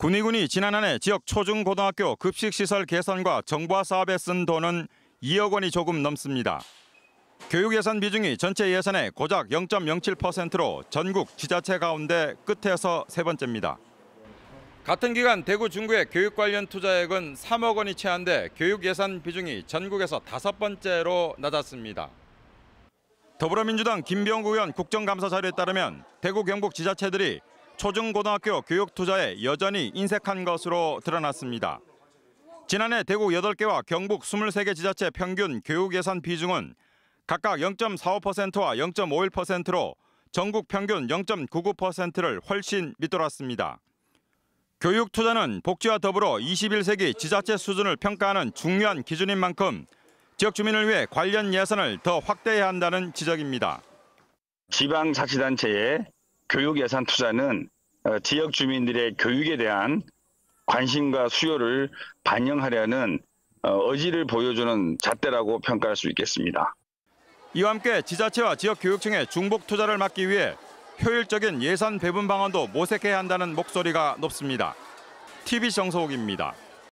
군의군이 지난 한해 지역 초중고등학교 급식시설 개선과 정부화 사업에 쓴 돈은 2억 원이 조금 넘습니다. 교육 예산 비중이 전체 예산의 고작 0.07%로 전국 지자체 가운데 끝에서 세 번째입니다. 같은 기간 대구 중구의 교육 관련 투자액은 3억 원이 채한데 교육 예산 비중이 전국에서 다섯 번째로 낮았습니다. 더불어민주당 김병국 의원 국정감사 자료에 따르면 대구 경북 지자체들이 초중고등학교 교육 투자에 여전히 인색한 것으로 드러났습니다. 지난해 대구 8개와 경북 23개 지자체 평균 교육 예산 비중은 각각 0.45%와 0.51%로 전국 평균 0.99%를 훨씬 밑돌았습니다. 교육 투자는 복지와 더불어 21세기 지자체 수준을 평가하는 중요한 기준인 만큼 지역 주민을 위해 관련 예산을 더 확대해야 한다는 지적입니다. 지방자치단체의 교육 예산 투자는 어, 지역 주민들의 교육에 대한 관심과 수요를 반영하려는 어, 의지를 보여주는 잣대라고 평가할 수 있겠습니다. 이와 함께 지자체와 지역교육청의 중복 투자를 막기 위해 효율적인 예산 배분 방안도 모색해야 한다는 목소리가 높습니다. TV 정서욱입니다.